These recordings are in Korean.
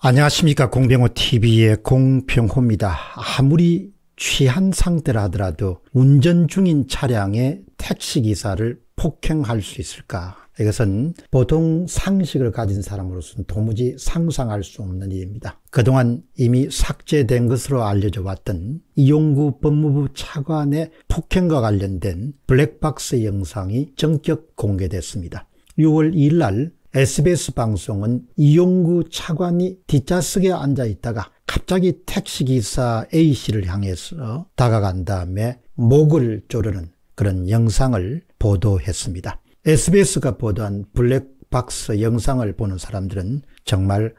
안녕하십니까 공병호 TV의 공병호입니다. 아무리 취한 상태라 하더라도 운전 중인 차량의 택시기사를 폭행할 수 있을까? 이것은 보통 상식을 가진 사람으로서는 도무지 상상할 수 없는 일입니다. 그동안 이미 삭제된 것으로 알려져 왔던 이용구 법무부 차관의 폭행과 관련된 블랙박스 영상이 전격 공개됐습니다. 6월 2일 날 SBS 방송은 이용구 차관이 뒷좌석에 앉아 있다가 갑자기 택시기사 A씨를 향해서 다가간 다음에 목을 조르는 그런 영상을 보도했습니다. SBS가 보도한 블랙박스 영상을 보는 사람들은 정말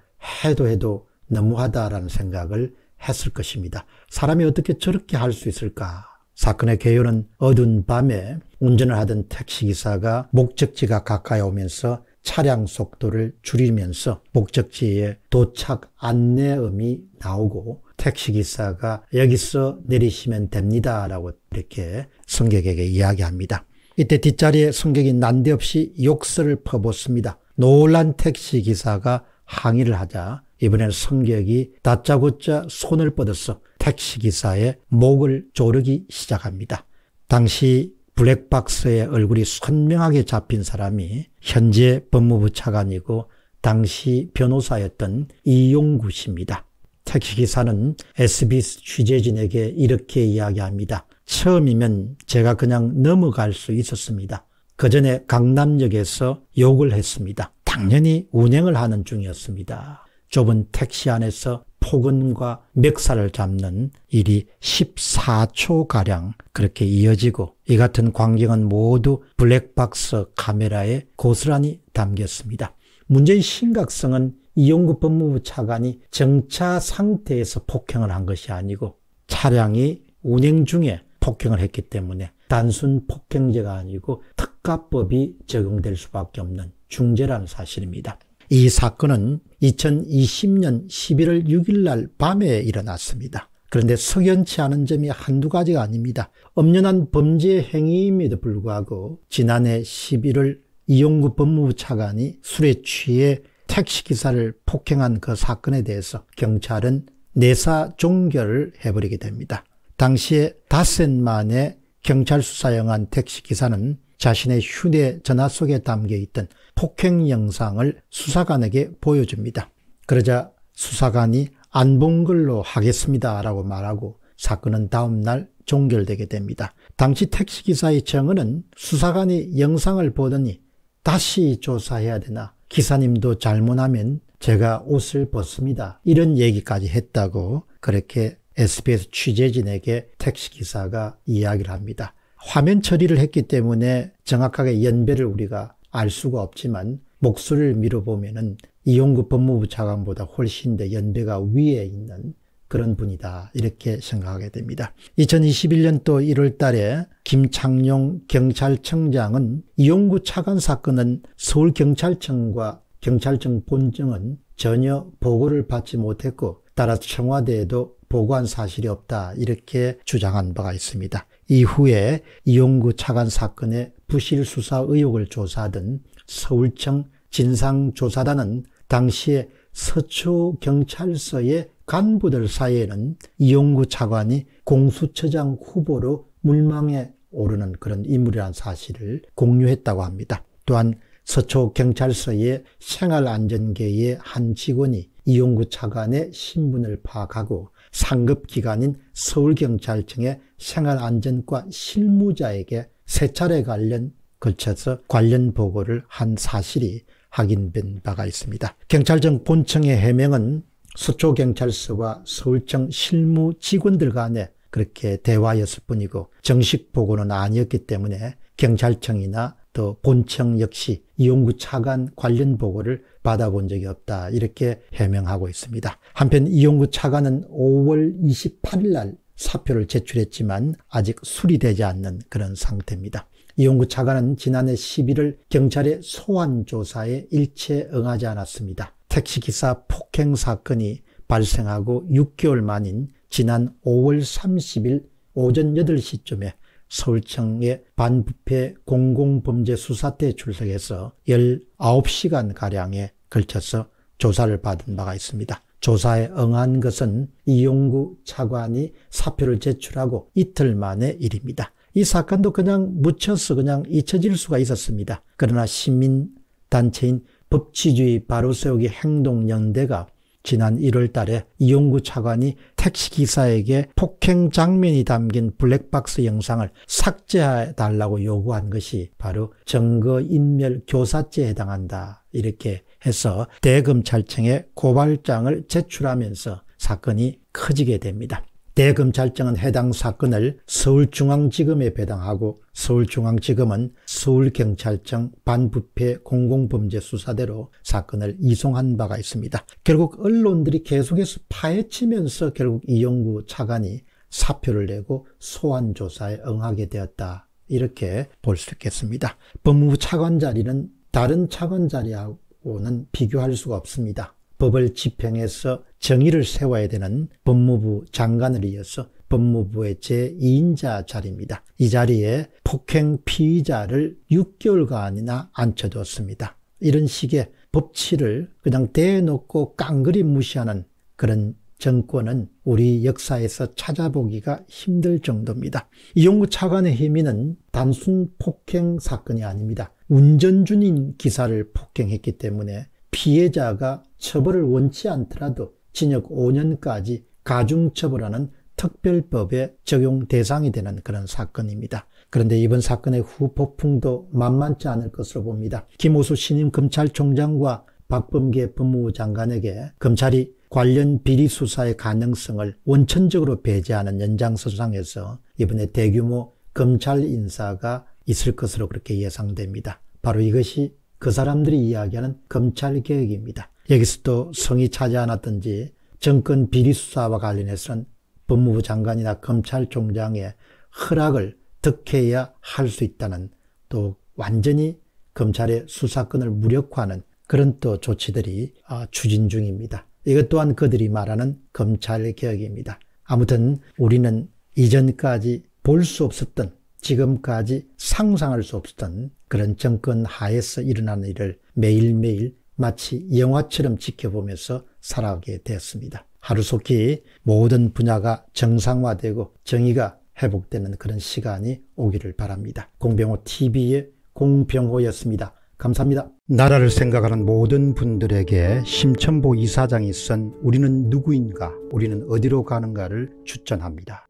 해도 해도 너무하다라는 생각을 했을 것입니다. 사람이 어떻게 저렇게 할 수 있을까? 사건의 개요는 어두운 밤에 운전을 하던 택시기사가 목적지가 가까이 오면서 차량 속도를 줄이면서 목적지에 도착 안내음이 나오고 택시기사가 여기서 내리시면 됩니다. 라고 이렇게 승객에게 이야기합니다. 이때 뒷자리에 승객이 난데없이 욕설을 퍼붓습니다. 놀란 택시기사가 항의를 하자 이번엔 승객이 다짜고짜 손을 뻗어서 택시기사의 목을 조르기 시작합니다. 당시 블랙박스에 얼굴이 선명하게 잡힌 사람이 현재 법무부 차관이고 당시 변호사였던 이용구 씨입니다. 택시기사는 SBS 취재진에게 이렇게 이야기합니다. 처음이면 제가 그냥 넘어갈 수 있었습니다. 그 전에 강남역에서 욕을 했습니다. 당연히 운행을 하는 중이었습니다. 좁은 택시 안에서 폭언과 멱살을 잡는 일이 14초가량 그렇게 이어지고 이 같은 광경은 모두 블랙박스 카메라에 고스란히 담겼습니다. 문제의 심각성은 이용구 법무부 차관이 정차 상태에서 폭행을 한 것이 아니고 차량이 운행 중에 폭행을 했기 때문에 단순 폭행죄가 아니고 특가법이 적용될 수밖에 없는 중재라는 사실입니다. 이 사건은 2020년 11월 6일 날 밤에 일어났습니다. 그런데 석연치 않은 점이 한두 가지가 아닙니다. 엄연한 범죄 행위임에도 불구하고 지난해 11월 이용구 법무부 차관이 술에 취해 택시기사를 폭행한 그 사건에 대해서 경찰은 내사 종결을 해버리게 됩니다. 당시에 다새만의 경찰 수사영한 택시기사는 자신의 휴대전화 속에 담겨있던 폭행 영상을 수사관에게 보여줍니다. 그러자 수사관이 안 본 걸로 하겠습니다 라고 말하고 사건은 다음날 종결되게 됩니다. 당시 택시기사의 정은은 수사관이 영상을 보더니 다시 조사해야 되나 기사님도 잘못하면 제가 옷을 벗습니다. 이런 얘기까지 했다고 그렇게 SBS 취재진에게 택시기사가 이야기를 합니다. 화면 처리를 했기 때문에 정확하게 연배를 우리가 알 수가 없지만 목소리를 미뤄보면은 이용구 법무부 차관보다 훨씬 더 연배가 위에 있는 그런 분이다. 이렇게 생각하게 됩니다. 2021년도 1월 달에 김창룡 경찰청장은 이용구 차관 사건은 서울경찰청과 경찰청 본청은 전혀 보고를 받지 못했고 따라서 청와대에도 보고한 사실이 없다. 이렇게 주장한 바가 있습니다. 이후에 이용구 차관 사건의 부실 수사 의혹을 조사하던 서울청 진상조사단은 당시에 서초경찰서의 간부들 사이에는 이용구 차관이 공수처장 후보로 물망에 오르는 그런 인물이라는 사실을 공유했다고 합니다. 또한 서초경찰서의 생활안전계의 한 직원이 이용구 차관의 신분을 파악하고 상급기관인 서울경찰청의 생활안전과 실무자에게 세 차례 관련 걸쳐서 관련 보고를 한 사실이 확인된 바가 있습니다. 경찰청 본청의 해명은 서초경찰서와 서울청 실무 직원들 간에 그렇게 대화였을 뿐이고 정식 보고는 아니었기 때문에 경찰청이나 또 본청 역시 이용구 차관 관련 보고를 받아본 적이 없다 이렇게 해명하고 있습니다. 한편 이용구 차관은 5월 28일 날 사표를 제출했지만 아직 수리되지 않는 그런 상태입니다. 이용구 차관은 지난해 11월 경찰의 소환조사에 일체 응하지 않았습니다. 택시기사 폭행 사건이 발생하고 6개월 만인 지난 5월 30일 오전 8시쯤에 서울청의 반부패 공공범죄수사대 출석해서 19시간가량에 걸쳐서 조사를 받은 바가 있습니다. 조사에 응한 것은 이용구 차관이 사표를 제출하고 이틀 만의 일입니다. 이 사건도 그냥 묻혀서 그냥 잊혀질 수가 있었습니다. 그러나 시민단체인 법치주의 바로세우기 행동연대가 지난 1월 달에 이용구 차관이 택시기사에게 폭행 장면이 담긴 블랙박스 영상을 삭제해달라고 요구한 것이 바로 정거인멸 교사죄에 해당한다. 이렇게 해서 대검찰청에 고발장을 제출하면서 사건이 커지게 됩니다. 대검찰청은 해당 사건을 서울중앙지검에 배당하고 서울중앙지검은 서울경찰청 반부패 공공범죄수사대로 사건을 이송한 바가 있습니다. 결국 언론들이 계속해서 파헤치면서 결국 이용구 차관이 사표를 내고 소환조사에 응하게 되었다. 이렇게 볼 수 있겠습니다. 법무부 차관 자리는 다른 차관 자리하고는 비교할 수가 없습니다. 법을 집행해서 정의를 세워야 되는 법무부 장관을 이어서 법무부의 제2인자 자리입니다. 이 자리에 폭행 피의자를 6개월간이나 앉혀뒀습니다 이런 식의 법치를 그냥 대놓고 깡그리 무시하는 그런 정권은 우리 역사에서 찾아보기가 힘들 정도입니다. 이용구 차관의 혐의는 단순 폭행 사건이 아닙니다. 운전 중인 기사를 폭행했기 때문에 피해자가 처벌을 원치 않더라도 징역 5년까지 가중처벌하는 특별법의 적용 대상이 되는 그런 사건입니다. 그런데 이번 사건의 후폭풍도 만만치 않을 것으로 봅니다. 김호수 신임 검찰총장과 박범계 법무부 장관에게 검찰이 관련 비리 수사의 가능성을 원천적으로 배제하는 연장선상에서 이번에 대규모 검찰 인사가 있을 것으로 그렇게 예상됩니다. 바로 이것이 그 사람들이 이야기하는 검찰 개혁입니다. 여기서 또 성이 차지 않았든지 정권 비리 수사와 관련해서는 법무부 장관이나 검찰총장의 허락을 득해야 할 수 있다는 또 완전히 검찰의 수사권을 무력화하는 그런 또 조치들이 아, 추진 중입니다. 이것 또한 그들이 말하는 검찰 개혁입니다. 아무튼 우리는 이전까지 볼 수 없었던 지금까지 상상할 수 없었던 그런 정권 하에서 일어나는 일을 매일매일 마치 영화처럼 지켜보면서 살아가게 되었습니다. 하루속히 모든 분야가 정상화되고 정의가 회복되는 그런 시간이 오기를 바랍니다. 공병호 TV의 공병호였습니다. 감사합니다. 나라를 생각하는 모든 분들에게 심천보 이사장이 쓴 우리는 누구인가, 우리는 어디로 가는가를 추천합니다.